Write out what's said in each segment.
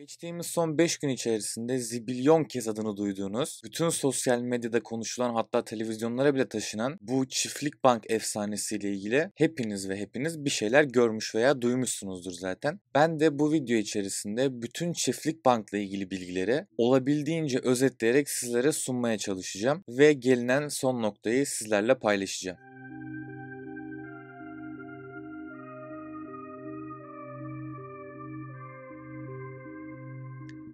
Geçtiğimiz son 5 gün içerisinde zibilyon kez adını duyduğunuz, bütün sosyal medyada konuşulan hatta televizyonlara bile taşınan bu çiftlik bank efsanesiyle ilgili hepiniz ve hepiniz bir şeyler görmüş veya duymuşsunuzdur zaten. Ben de bu video içerisinde bütün çiftlik bankla ilgili bilgileri olabildiğince özetleyerek sizlere sunmaya çalışacağım ve gelinen son noktayı sizlerle paylaşacağım.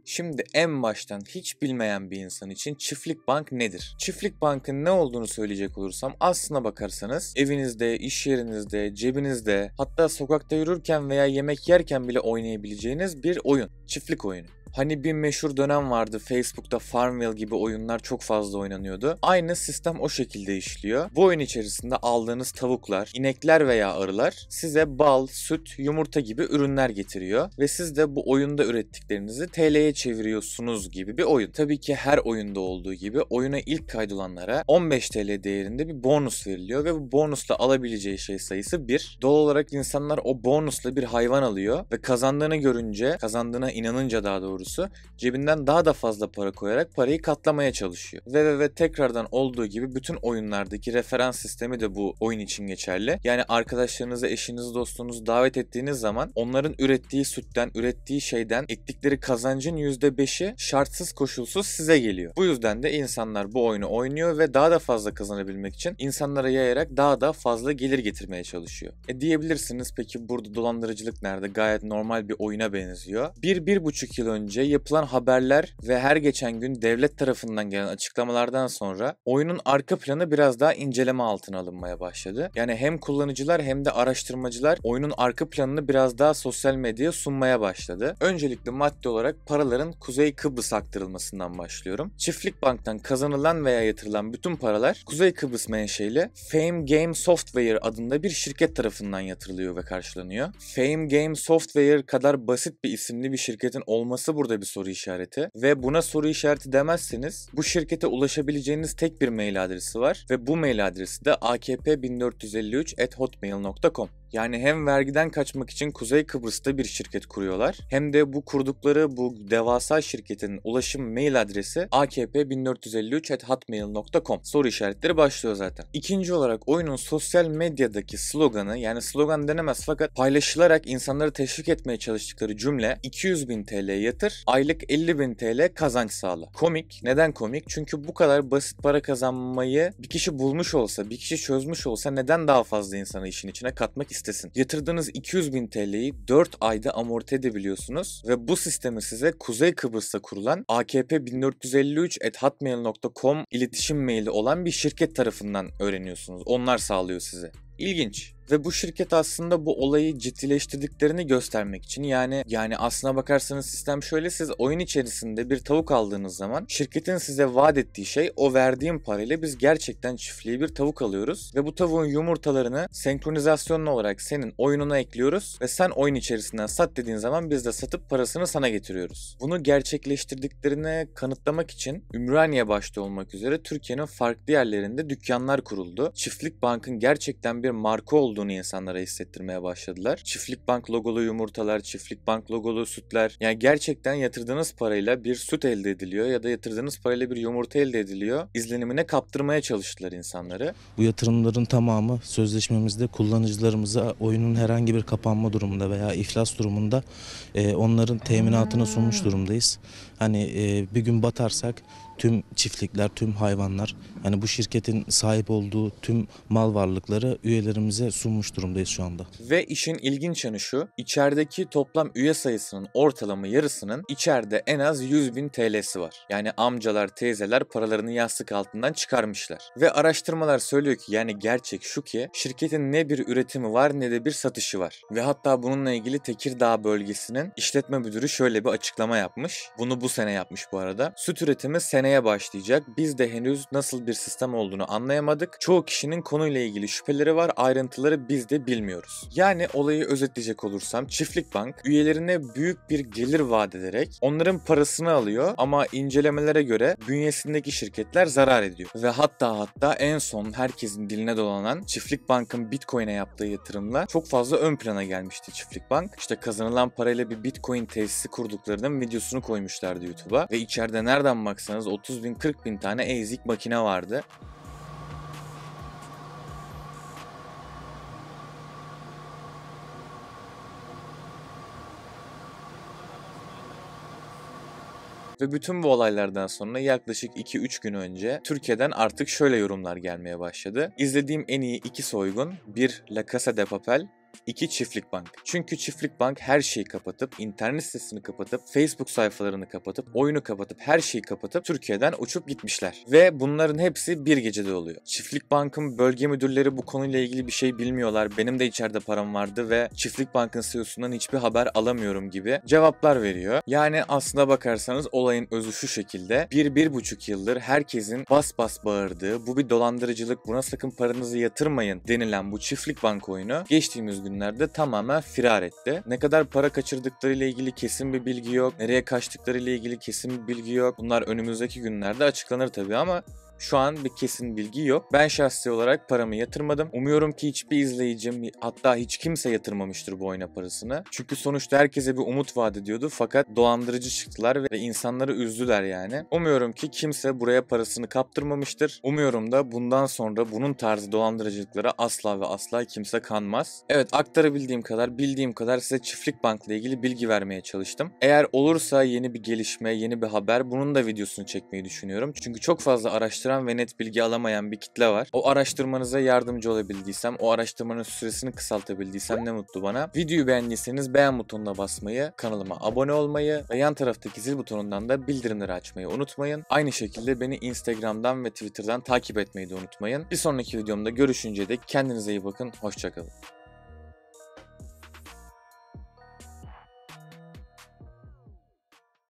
Şimdi en baştan hiç bilmeyen bir insan için çiftlik bank nedir? Çiftlik bankın ne olduğunu söyleyecek olursam aslına bakarsanız evinizde, iş yerinizde, cebinizde hatta sokakta yürürken veya yemek yerken bile oynayabileceğiniz bir oyun. Çiftlik oyunu. Hani bir meşhur dönem vardı Facebook'ta Farmville gibi oyunlar çok fazla oynanıyordu. Aynı sistem o şekilde işliyor. Bu oyun içerisinde aldığınız tavuklar, inekler veya arılar size bal, süt, yumurta gibi ürünler getiriyor ve siz de bu oyunda ürettiklerinizi TL'ye çeviriyorsunuz gibi bir oyun. Tabii ki her oyunda olduğu gibi oyuna ilk kaydolanlara 15 TL değerinde bir bonus veriliyor ve bu bonusla alabileceği şey sayısı 1. Doğal olarak insanlar o bonusla bir hayvan alıyor ve kazandığını görünce, kazandığına inanınca daha doğrusu ordusu cebinden daha da fazla para koyarak parayı katlamaya çalışıyor. Ve ve ve tekrardan olduğu gibi bütün oyunlardaki referans sistemi de bu oyun için geçerli. Yani arkadaşlarınızı, eşinizi, dostunuzu davet ettiğiniz zaman onların ürettiği sütten, ürettiği şeyden ektikleri kazancın %5'i şartsız koşulsuz size geliyor. Bu yüzden de insanlar bu oyunu oynuyor ve daha da fazla kazanabilmek için insanlara yayarak daha da fazla gelir getirmeye çalışıyor. E diyebilirsiniz peki burada dolandırıcılık nerede? Gayet normal bir oyuna benziyor. Bir, bir buçuk yıl önce önce yapılan haberler ve her geçen gün devlet tarafından gelen açıklamalardan sonra oyunun arka planı biraz daha inceleme altına alınmaya başladı. Yani hem kullanıcılar hem de araştırmacılar oyunun arka planını biraz daha sosyal medyaya sunmaya başladı. Öncelikle madde olarak paraların Kuzey Kıbrıs aktarılmasından başlıyorum. Çiftlik Bank'tan kazanılan veya yatırılan bütün paralar Kuzey Kıbrıs menşeli Fame Game Software adında bir şirket tarafından yatırılıyor ve karşılanıyor. Fame Game Software kadar basit bir isimli bir şirketin olması burada bir soru işareti ve buna soru işareti demezseniz bu şirkete ulaşabileceğiniz tek bir mail adresi var ve bu mail adresi de akp 1453hotmailcom yani hem vergiden kaçmak için Kuzey Kıbrıs'ta bir şirket kuruyorlar hem de bu kurdukları bu devasa şirketin ulaşım mail adresi akp1453.hotmail.com soru işaretleri başlıyor zaten. İkinci olarak oyunun sosyal medyadaki sloganı yani slogan denemez fakat paylaşılarak insanları teşvik etmeye çalıştıkları cümle 200 bin TL yatır, aylık 50 bin TL kazanç sağla. Komik. Neden komik? Çünkü bu kadar basit para kazanmayı bir kişi bulmuş olsa, bir kişi çözmüş olsa neden daha fazla insanı işin içine katmak ister? listesin. Yatırdığınız 200 bin TL'yi 4 ayda amorti edebiliyorsunuz ve bu sistemi size Kuzey Kıbrıs'ta kurulan AKP 1453 hotmail.com iletişim maili olan bir şirket tarafından öğreniyorsunuz. Onlar sağlıyor size. İlginç. Ve bu şirket aslında bu olayı ciddileştirdiklerini göstermek için yani yani aslına bakarsanız sistem şöyle siz oyun içerisinde bir tavuk aldığınız zaman şirketin size vaat ettiği şey o verdiğim parayla biz gerçekten çiftliği bir tavuk alıyoruz ve bu tavuğun yumurtalarını senkronizasyonlu olarak senin oyununa ekliyoruz ve sen oyun içerisinden sat dediğin zaman biz de satıp parasını sana getiriyoruz. Bunu gerçekleştirdiklerini kanıtlamak için Ümraniye başta olmak üzere Türkiye'nin farklı yerlerinde dükkanlar kuruldu. Çiftlik Bank'ın gerçekten bir marka olduğu olduğunu insanlara hissettirmeye başladılar. Çiftlik bank logolu yumurtalar, çiftlik bank logolu sütler. Yani gerçekten yatırdığınız parayla bir süt elde ediliyor ya da yatırdığınız parayla bir yumurta elde ediliyor. İzlenimine kaptırmaya çalıştılar insanları. Bu yatırımların tamamı sözleşmemizde kullanıcılarımıza oyunun herhangi bir kapanma durumunda veya iflas durumunda e, onların teminatını sunmuş durumdayız. Hani e, bir gün batarsak tüm çiftlikler, tüm hayvanlar yani bu şirketin sahip olduğu tüm mal varlıkları üyelerimize sunmuş durumdayız şu anda. Ve işin ilginç yanı şu, içerideki toplam üye sayısının ortalama yarısının içeride en az 100 bin TL'si var. Yani amcalar, teyzeler paralarını yastık altından çıkarmışlar. Ve araştırmalar söylüyor ki yani gerçek şu ki şirketin ne bir üretimi var ne de bir satışı var. Ve hatta bununla ilgili Tekirdağ bölgesinin işletme müdürü şöyle bir açıklama yapmış. Bunu bu sene yapmış bu arada. Süt üretimi sene seneye başlayacak. Biz de henüz nasıl bir sistem olduğunu anlayamadık. Çoğu kişinin konuyla ilgili şüpheleri var. Ayrıntıları biz de bilmiyoruz. Yani olayı özetleyecek olursam Çiftlik Bank üyelerine büyük bir gelir vaat ederek onların parasını alıyor ama incelemelere göre bünyesindeki şirketler zarar ediyor. Ve hatta hatta en son herkesin diline dolanan Çiftlik Bank'ın Bitcoin'e yaptığı yatırımla çok fazla ön plana gelmişti Çiftlik Bank. İşte kazanılan parayla bir Bitcoin tesisi kurduklarının videosunu koymuşlardı YouTube'a ve içeride nereden baksanız o. 30 bin 40 bin tane ASIC makine vardı. Ve bütün bu olaylardan sonra yaklaşık 2-3 gün önce Türkiye'den artık şöyle yorumlar gelmeye başladı. İzlediğim en iyi iki soygun, bir La Casa de Papel, 2. Çiftlik Bank. Çünkü Çiftlik Bank her şeyi kapatıp, internet sitesini kapatıp, Facebook sayfalarını kapatıp, oyunu kapatıp, her şeyi kapatıp Türkiye'den uçup gitmişler. Ve bunların hepsi bir gecede oluyor. Çiftlik Bank'ın bölge müdürleri bu konuyla ilgili bir şey bilmiyorlar. Benim de içeride param vardı ve Çiftlik Bank'ın CEO'sundan hiçbir haber alamıyorum gibi cevaplar veriyor. Yani aslında bakarsanız olayın özü şu şekilde. Bir, bir buçuk yıldır herkesin bas bas bağırdığı, bu bir dolandırıcılık, buna sakın paranızı yatırmayın denilen bu Çiftlik Bank oyunu geçtiğimiz günlerde tamamen firar etti. Ne kadar para kaçırdıkları ile ilgili kesin bir bilgi yok. Nereye kaçtıkları ile ilgili kesin bir bilgi yok. Bunlar önümüzdeki günlerde açıklanır tabii ama şu an bir kesin bilgi yok. Ben şahsi olarak paramı yatırmadım. Umuyorum ki hiçbir izleyicim hatta hiç kimse yatırmamıştır bu oyuna parasını. Çünkü sonuçta herkese bir umut vaat ediyordu fakat dolandırıcı çıktılar ve insanları üzdüler yani. Umuyorum ki kimse buraya parasını kaptırmamıştır. Umuyorum da bundan sonra bunun tarzı dolandırıcılıklara asla ve asla kimse kanmaz. Evet aktarabildiğim kadar, bildiğim kadar size çiftlik bankla ilgili bilgi vermeye çalıştım. Eğer olursa yeni bir gelişme, yeni bir haber bunun da videosunu çekmeyi düşünüyorum. Çünkü çok fazla araştırma araştıran ve net bilgi alamayan bir kitle var. O araştırmanıza yardımcı olabildiysem, o araştırmanın süresini kısaltabildiysem ne mutlu bana. Videoyu beğendiyseniz beğen butonuna basmayı, kanalıma abone olmayı ve yan taraftaki zil butonundan da bildirimleri açmayı unutmayın. Aynı şekilde beni Instagram'dan ve Twitter'dan takip etmeyi de unutmayın. Bir sonraki videomda görüşünce dek kendinize iyi bakın, hoşçakalın.